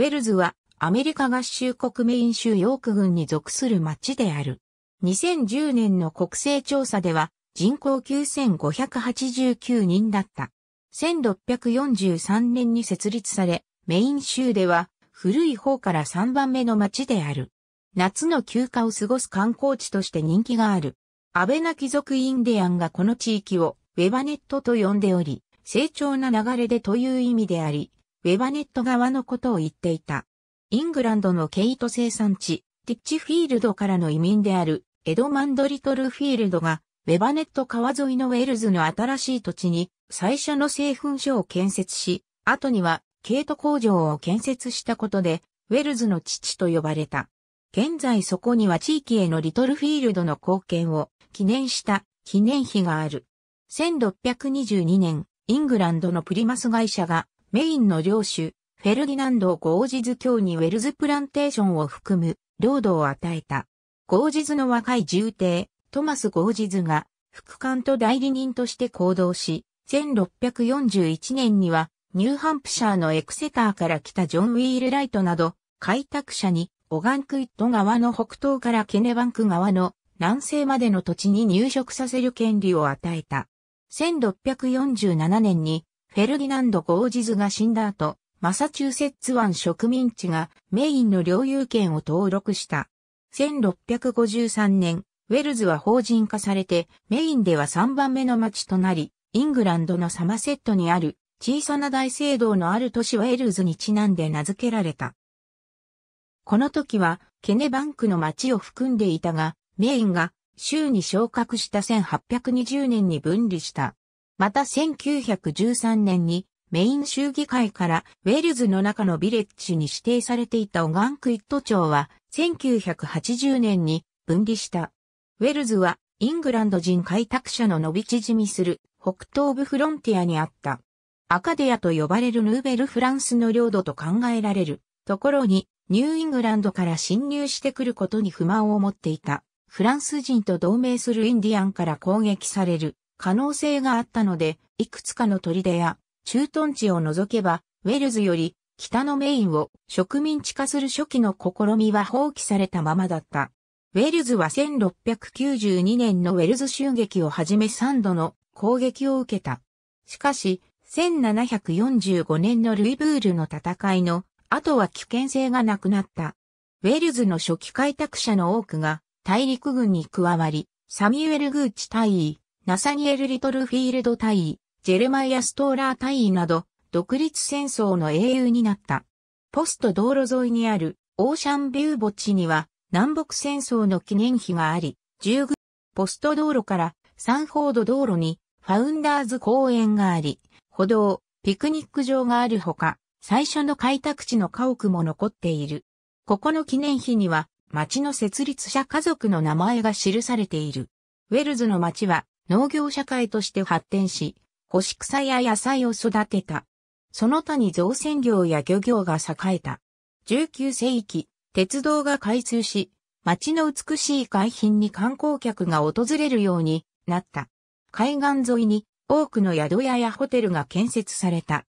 ウェルズはアメリカ合衆国メイン州ヨーク郡に属する町である。2010年の国勢調査では人口9589人だった。1643年に設立され、メイン州では古い方から3番目の町である。夏の休暇を過ごす観光地として人気がある。アベナ貴族インディアンがこの地域をウェバネットと呼んでおり、成長な流れでという意味であり、ウェバネット側のことを言っていた。イングランドのケイト生産地、ティッチフィールドからの移民であるエドマンド・リトルフィールドが、ウェバネット川沿いのウェールズの新しい土地に最初の製粉所を建設し、後にはケイト工場を建設したことで、ウェルズの父と呼ばれた。現在そこには地域へのリトルフィールドの貢献を記念した記念碑がある。1622年、イングランドのプリマス会社がメインの領主、フェルディナンドゴージズ教にウェルズプランテーションを含む領土を与えた。ゴージズの若い重帝、トマス・ゴージズが副官と代理人として行動し、1641年にはニューハンプシャーのエクセターから来たジョン・ウィール・ライトなど開拓者にオガンクイット側の北東からケネバンク側の南西までの土地に入植させる権利を与えた。1647年にフェルディナンド・ゴージズが死んだ後、マサチューセッツ湾植民地がメインの領有権を登録した。1653年、ウェルズは法人化されて、メインでは3番目の町となり、イングランドのサマセットにある小さな大聖堂のある都市ウェルズにちなんで名付けられた。この時は、ケネバンクの町を含んでいたが、メインが州に昇格した1820年に分離した。また1913年にメイン州議会からウェルズの中のビレッジに指定されていたオガンクイット町は1980年に分離した。ウェルズはイングランド人開拓者の伸び縮みする北東部フロンティアにあった。アカデアと呼ばれるヌーベルフランスの領土と考えられるところにニューイングランドから侵入してくることに不満を持っていた。フランス人と同盟するインディアンから攻撃される。可能性があったので、いくつかの砦や駐屯地を除けば、ウェルズより北のメインを植民地化する初期の試みは放棄されたままだった。ウェルズは1692年のウェルズ襲撃をはじめ3度の攻撃を受けた。しかし、1745年のルイブールの戦いの後は危険性がなくなった。ウェルズの初期開拓者の多くが大陸軍に加わり、サミュエル・グーチ大尉、ナサニエル・リトルフィールド大尉、ジェルマイア・ストーラー大尉など、独立戦争の英雄になった。ポスト道路沿いにあるオーシャンビュー墓地には南北戦争の記念碑があり、十軍ポスト道路からサンフォード道路にファウンダーズ公園があり、歩道、ピクニック場があるほか、最初の開拓地の家屋も残っている。ここの記念碑には、町の設立者家族の名前が記されている。ウェルズの町は、農業社会として発展し、干し草や野菜を育てた。その他に造船業や漁業が栄えた。19世紀、鉄道が開通し、街の美しい海浜に観光客が訪れるようになった。海岸沿いに多くの宿屋やホテルが建設された。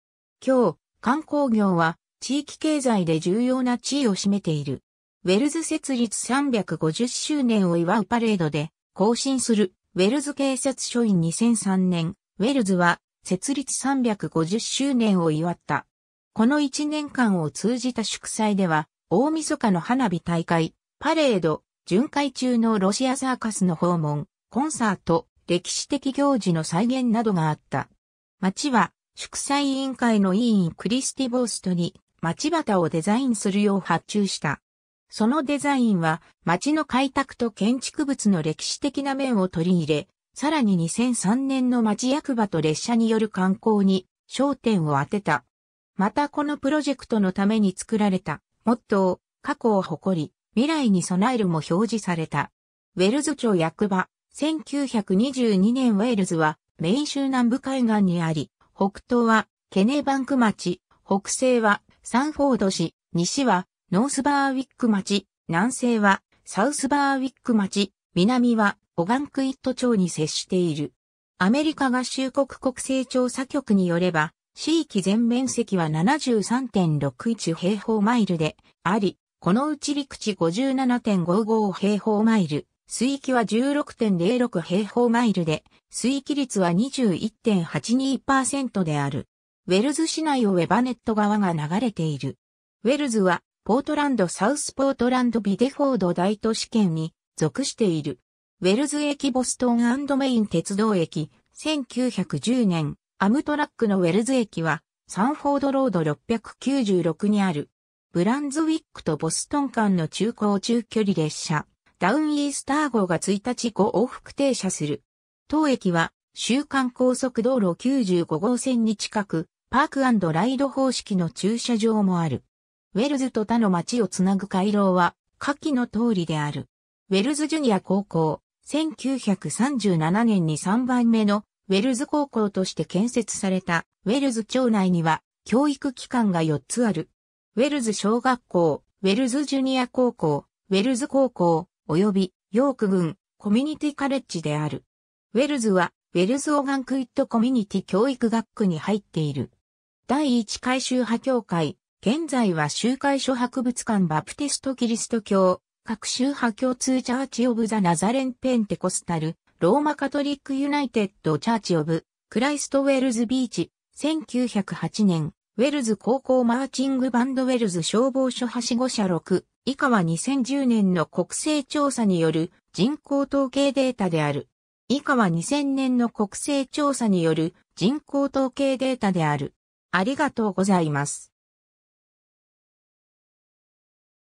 今日、観光業は地域経済で重要な地位を占めている。ウェルズ設立350周年を祝うパレードで行進するウェルズ警察署員2003年、ウェルズは設立350周年を祝った。この1年間を通じた祝祭では、大晦日の花火大会、パレード、巡回中のロシアサーカスの訪問、コンサート、歴史的行事の再現などがあった。町は、祝祭委員会の委員クリスティ・ボーストに、町旗をデザインするよう発注した。そのデザインは街の開拓と建築物の歴史的な面を取り入れ、さらに2003年の町役場と列車による観光に焦点を当てた。またこのプロジェクトのために作られた、モットー、過去を誇り、未来に備えるも表示された。ウェルズ町役場、1922年ウェールズは、メイン州南部海岸にあり、北東はケネバンク町、北西はサンフォード市、西はノースバーウィック町、南西はサウスバーウィック町、南はオガンクイット町に接している。アメリカ合衆国国勢調査局によれば、地域全面積は73.61平方マイルであり、このうち陸地57.55平方マイル、水域は16.06平方マイルで、水域率は21.82%である。ウェルズ市内をウェバネット川が流れている。ウェルズはポートランド・サウスポートランド・ビデフォード大都市圏に属している。ウェルズ駅ボストンメイン鉄道駅、1910年、アムトラックのウェルズ駅は、サンフォードロード696にある、ブランズウィックとボストン間の中高中距離列車、ダウンイースター号が1日後往復停車する。当駅は、週間高速道路95号線に近く、パークライド方式の駐車場もある。ウェルズと他の町をつなぐ回廊は、下記の通りである。ウェルズジュニア高校、1937年に3番目のウェルズ高校として建設されたウェルズ町内には教育機関が4つある。ウェルズ小学校、ウェルズジュニア高校、ウェルズ高校、及びヨーク郡コミュニティカレッジである。ウェルズはウェルズオーガンクイットコミュニティ教育学区に入っている。第一回収派協会、現在は集会所博物館バプテストキリスト教、各宗派共通チャーチオブザナザレンペンテコスタル、ローマカトリックユナイテッドチャーチオブ、クライストウェルズビーチ、1908年、ウェルズ高校マーチングバンドウェルズ消防署はしご者6、以下は2010年の国勢調査による人口統計データである。以下は2000年の国勢調査による人口統計データである。ありがとうございます。